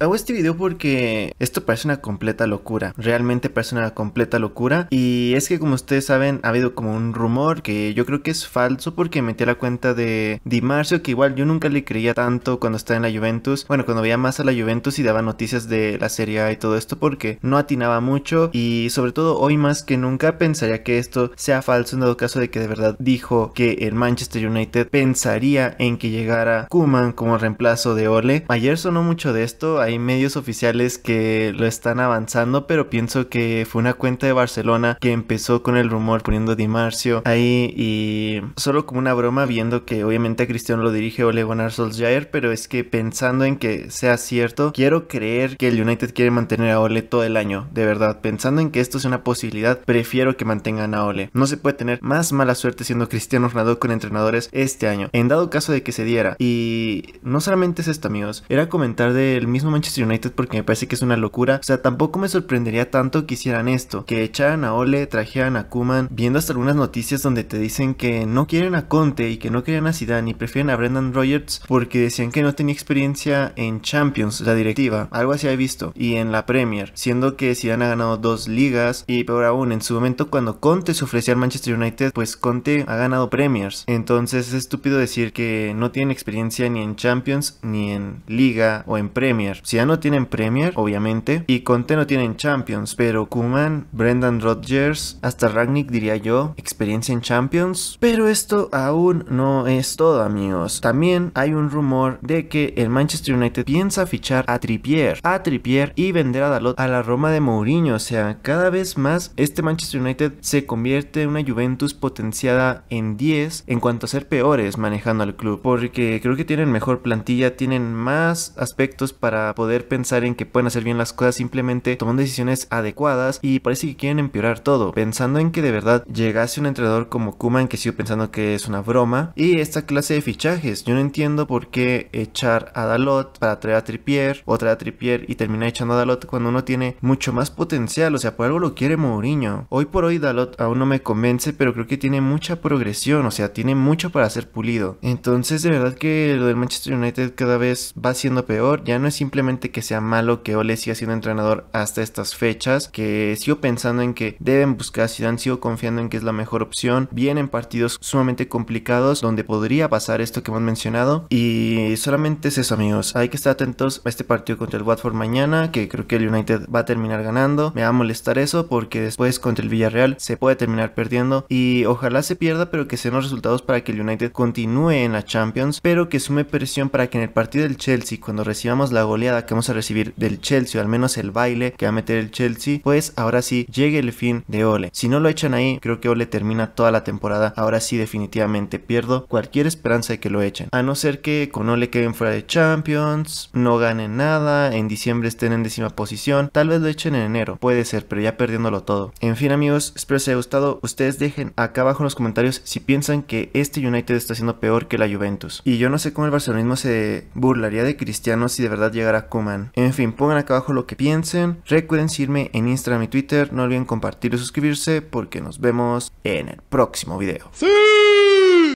hago este video porque esto parece una completa locura. Realmente parece una completa locura. Y es que como ustedes saben, ha habido como un rumor que yo creo que es falso porque metí la cuenta de Di Marcio, que igual yo nunca le creía tanto cuando estaba en la Juventus. Bueno, cuando veía más a la Juventus y daba noticias de la Serie A y todo esto porque no atinaba mucho. Y sobre todo hoy más que nunca pensaría que esto sea falso en dado caso de que de verdad dijo que el Manchester United pensaría en que llegara Kuman como reemplazo de Ole. Ayer sonó mucho de esto hay medios oficiales que lo están avanzando, pero pienso que fue una cuenta de Barcelona que empezó con el rumor poniendo Di Marcio ahí y solo como una broma viendo que obviamente a Cristiano lo dirige Ole Gunnar Solskjaer, pero es que pensando en que sea cierto, quiero creer que el United quiere mantener a Ole todo el año, de verdad, pensando en que esto es una posibilidad, prefiero que mantengan a Ole. No se puede tener más mala suerte siendo Cristiano Ronaldo con entrenadores este año, en dado caso de que se diera. Y no solamente es esto, amigos, era comentar del mismo Manchester United porque me parece que es una locura. O sea, tampoco me sorprendería tanto que hicieran esto, que echaran a Ole, trajeran a Kuman, viendo hasta algunas noticias donde te dicen que no quieren a Conte y que no quieren a Zidane y prefieren a Brendan Rogers porque decían que no tenía experiencia en Champions, la directiva, algo así he visto, y en la Premier, siendo que Zidane ha ganado dos ligas y peor aún, en su momento cuando Conte se ofrecía al Manchester United, pues Conte ha ganado Premiers. Entonces es estúpido decir que no tienen experiencia ni en Champions ni en Liga o en Premier. Si ya no tienen Premier, obviamente, y Conte no tienen Champions, pero Kuman, Brendan Rodgers, hasta Ragnick diría yo, experiencia en Champions. Pero esto aún no es todo, amigos. También hay un rumor de que el Manchester United piensa fichar a Trippier, a Trippier y vender a Dalot a la Roma de Mourinho. O sea, cada vez más este Manchester United se convierte en una Juventus potenciada en 10 en cuanto a ser peores manejando al club, porque creo que tienen mejor plantilla, tienen más aspectos para poder pensar en que pueden hacer bien las cosas simplemente tomando decisiones adecuadas y parece que quieren empeorar todo, pensando en que de verdad llegase un entrenador como Kuman que sigo pensando que es una broma y esta clase de fichajes, yo no entiendo por qué echar a Dalot para traer a Trippier o traer a Trippier y terminar echando a Dalot cuando uno tiene mucho más potencial, o sea, por algo lo quiere Mourinho. Hoy por hoy Dalot aún no me convence, pero creo que tiene mucha progresión, o sea, tiene mucho para ser pulido. Entonces, de verdad que lo del Manchester United cada vez va siendo peor, ya no es simplemente que sea malo que Ole siga siendo entrenador hasta estas fechas, que sigo pensando en que deben buscar a Zidane, sigo confiando en que es la mejor opción, vienen partidos sumamente complicados donde podría pasar esto que hemos mencionado y solamente es eso amigos, hay que estar atentos a este partido contra el Watford mañana, que creo que el United va a terminar ganando, me va a molestar eso porque después contra el Villarreal se puede terminar perdiendo y ojalá se pierda pero que sean los resultados para que el United continúe en la Champions, pero que sume presión para que en el partido del Chelsea cuando recibamos la gol oleada que vamos a recibir del Chelsea, o al menos el baile que va a meter el Chelsea, pues ahora sí llegue el fin de Ole. Si no lo echan ahí, creo que Ole termina toda la temporada. Ahora sí, definitivamente pierdo cualquier esperanza de que lo echen. A no ser que con Ole queden fuera de Champions, no ganen nada, en diciembre estén en décima posición, tal vez lo echen en enero, puede ser, pero ya perdiéndolo todo. En fin, amigos, espero les haya gustado. Ustedes dejen acá abajo en los comentarios si piensan que este United está siendo peor que la Juventus. Y yo no sé cómo el barcelonismo se burlaría de Cristiano si de verdad llega a Kuman. En fin, pongan acá abajo lo que piensen. Recuerden seguirme en Instagram y Twitter. No olviden compartir y suscribirse porque nos vemos en el próximo video. ¡Sí!